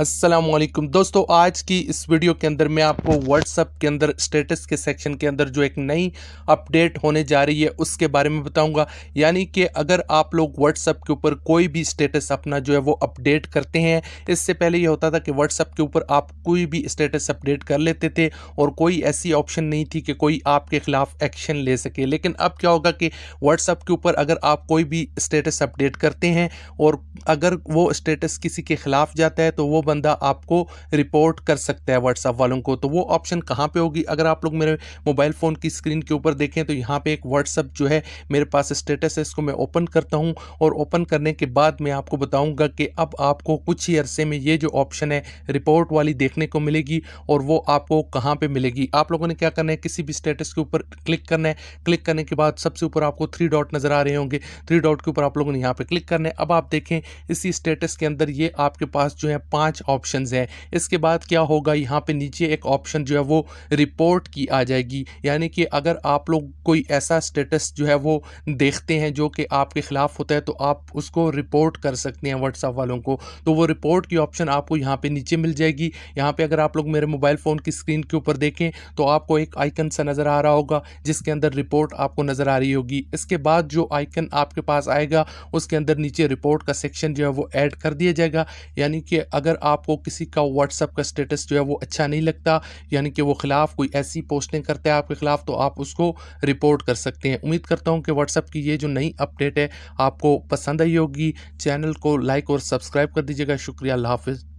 असलम दोस्तों आज की इस वीडियो के अंदर मैं आपको व्हाट्सअप के अंदर स्टेटस के सेक्शन के अंदर जो एक नई अपडेट होने जा रही है उसके बारे में बताऊंगा यानी कि अगर आप लोग व्हाट्सअप के ऊपर कोई भी स्टेटस अपना जो है वो अपडेट करते हैं इससे पहले ये होता था कि व्हाट्सअप के ऊपर आप कोई भी स्टेटस अपडेट कर लेते थे और कोई ऐसी ऑप्शन नहीं थी कि कोई आपके ख़िलाफ़ एक्शन ले सके लेकिन अब क्या होगा कि व्हाट्सअप के ऊपर अगर आप कोई भी स्टेटस अपडेट करते हैं और अगर वो स्टेटस किसी के ख़िलाफ़ जाता है तो वो बंदा आपको रिपोर्ट कर सकता है व्हाट्सअप वालों को तो वो ऑप्शन कहाँ पे होगी अगर आप लोग मेरे मोबाइल फ़ोन की स्क्रीन के ऊपर देखें तो यहाँ पे एक व्हाट्सअप जो है मेरे पास स्टेटस है इसको मैं ओपन करता हूँ और ओपन करने के बाद मैं आपको बताऊँगा कि अब आपको कुछ ही अरसे में ये जो ऑप्शन है रिपोर्ट वाली देखने को मिलेगी और वो आपको कहाँ पर मिलेगी आप लोगों ने क्या करना है किसी भी स्टेटस के ऊपर क्लिक करना है क्लिक करने के बाद सबसे ऊपर आपको थ्री डॉट नज़र आ रहे होंगे थ्री डॉट के ऊपर आप लोगों ने यहाँ पर क्लिक करना है अब आप देखें इसी स्टेटस के अंदर ये आपके पास जो है पाँच पांच ऑप्शन हैं इसके बाद क्या होगा यहाँ पे नीचे एक ऑप्शन जो है वो रिपोर्ट की आ जाएगी यानी कि अगर आप लोग कोई ऐसा स्टेटस जो है वो देखते हैं जो कि आपके ख़िलाफ़ होता है तो आप उसको रिपोर्ट कर सकते हैं व्हाट्सअप वालों को तो वो रिपोर्ट की ऑप्शन आपको यहाँ पे नीचे मिल जाएगी यहाँ पे अगर आप लोग मेरे मोबाइल फ़ोन की स्क्रीन के ऊपर देखें तो आपको एक आइकन सा नज़र आ रहा होगा जिसके अंदर रिपोर्ट आपको नज़र आ रही होगी इसके बाद जो आइकन आपके पास आएगा उसके अंदर नीचे रिपोर्ट का सेक्शन जो है वो ऐड कर दिया जाएगा यानी कि अगर आपको किसी का व्हाट्सअप का स्टेटस जो है वो अच्छा नहीं लगता यानी कि वो ख़िलाफ़ कोई ऐसी पोस्टिंग करता है आपके ख़िलाफ़ तो आप उसको रिपोर्ट कर सकते हैं उम्मीद करता हूँ कि व्हाट्सअप की ये जो नई अपडेट है आपको पसंद आई होगी चैनल को लाइक और सब्सक्राइब कर दीजिएगा शुक्रिया अल्लाह हाफिज़